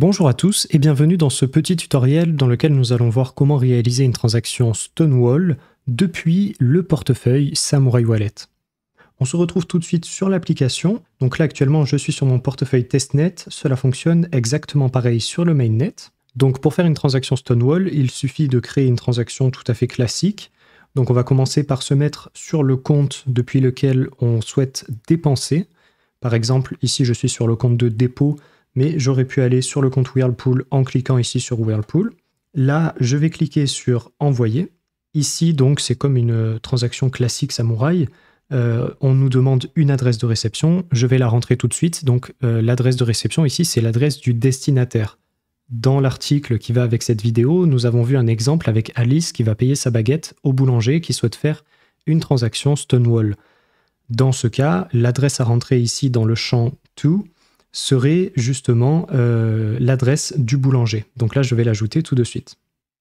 Bonjour à tous et bienvenue dans ce petit tutoriel dans lequel nous allons voir comment réaliser une transaction Stonewall depuis le portefeuille Samurai Wallet. On se retrouve tout de suite sur l'application. Donc là actuellement je suis sur mon portefeuille testnet, cela fonctionne exactement pareil sur le mainnet. Donc pour faire une transaction Stonewall, il suffit de créer une transaction tout à fait classique. Donc on va commencer par se mettre sur le compte depuis lequel on souhaite dépenser. Par exemple ici je suis sur le compte de dépôt mais j'aurais pu aller sur le compte Whirlpool en cliquant ici sur Whirlpool. Là, je vais cliquer sur Envoyer. Ici, donc, c'est comme une euh, transaction classique Samouraï. Euh, on nous demande une adresse de réception. Je vais la rentrer tout de suite. Donc, euh, l'adresse de réception ici, c'est l'adresse du destinataire. Dans l'article qui va avec cette vidéo, nous avons vu un exemple avec Alice qui va payer sa baguette au boulanger qui souhaite faire une transaction Stonewall. Dans ce cas, l'adresse à rentrer ici dans le champ To, serait justement euh, l'adresse du boulanger. Donc là, je vais l'ajouter tout de suite.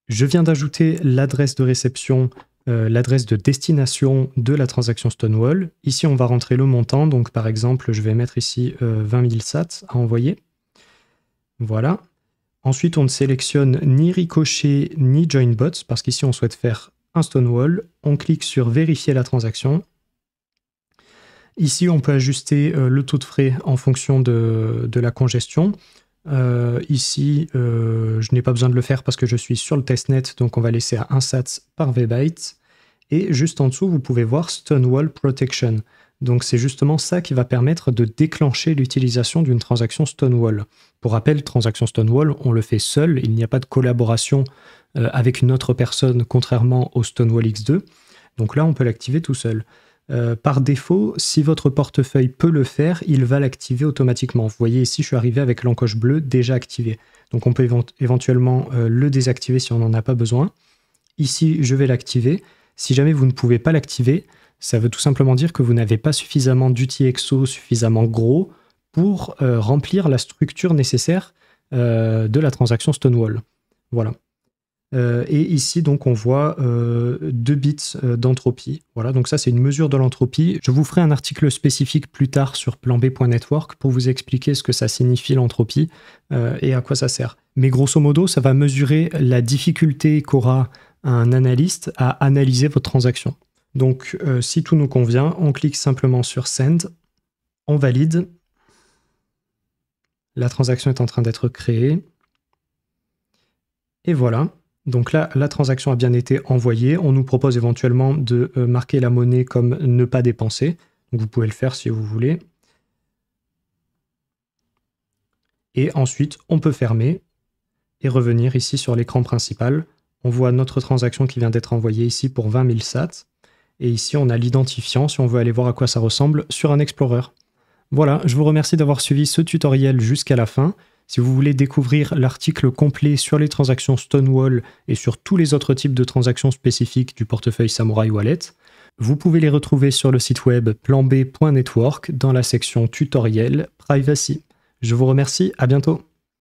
Je viens d'ajouter l'adresse de réception, euh, l'adresse de destination de la transaction Stonewall. Ici, on va rentrer le montant. Donc par exemple, je vais mettre ici 20 euh, 000 sats à envoyer. Voilà. Ensuite, on ne sélectionne ni Ricochet ni JoinBots parce qu'ici, on souhaite faire un Stonewall. On clique sur Vérifier la transaction Ici, on peut ajuster euh, le taux de frais en fonction de, la congestion. Euh, ici, euh, je n'ai pas besoin de le faire parce que je suis sur le testnet, donc on va laisser à 1 sats par vbyte. Et juste en dessous, vous pouvez voir Stonewall Protection. Donc c'est justement ça qui va permettre de déclencher l'utilisation d'une transaction Stonewall. Pour rappel, transaction Stonewall, on le fait seul, il n'y a pas de collaboration avec une autre personne, contrairement au Stonewall X2. Donc là, on peut l'activer tout seul. Euh, par défaut, si votre portefeuille peut le faire, il va l'activer automatiquement. Vous voyez ici, je suis arrivé avec l'encoche bleue déjà activée. Donc on peut éventuellement euh, le désactiver si on n'en a pas besoin. Ici, je vais l'activer. Si jamais vous ne pouvez pas l'activer, ça veut tout simplement dire que vous n'avez pas suffisamment d'outils EXO suffisamment gros pour euh, remplir la structure nécessaire de la transaction Stonewall. Voilà. Euh, et ici, donc, on voit euh, 2 bits euh, d'entropie. Voilà, donc ça, c'est une mesure de l'entropie. Je vous ferai un article spécifique plus tard sur planb.network pour vous expliquer ce que ça signifie l'entropie euh, et à quoi ça sert. Mais grosso modo, ça va mesurer la difficulté qu'aura un analyste à analyser votre transaction. Donc, si tout nous convient, on clique simplement sur Send, on valide. La transaction est en train d'être créée. Et voilà. Donc là, la transaction a bien été envoyée. On nous propose éventuellement de euh, marquer la monnaie comme ne pas dépenser. vous pouvez le faire si vous voulez. Et ensuite, on peut fermer et revenir ici sur l'écran principal. On voit notre transaction qui vient d'être envoyée ici pour 20 000 SAT. Et ici, on a l'identifiant si on veut aller voir à quoi ça ressemble sur un Explorer. Voilà, je vous remercie d'avoir suivi ce tutoriel jusqu'à la fin. Si vous voulez découvrir l'article complet sur les transactions Stonewall et sur tous les autres types de transactions spécifiques du portefeuille Samurai Wallet, vous pouvez les retrouver sur le site web planb.network dans la section tutoriel Privacy. Je vous remercie, à bientôt.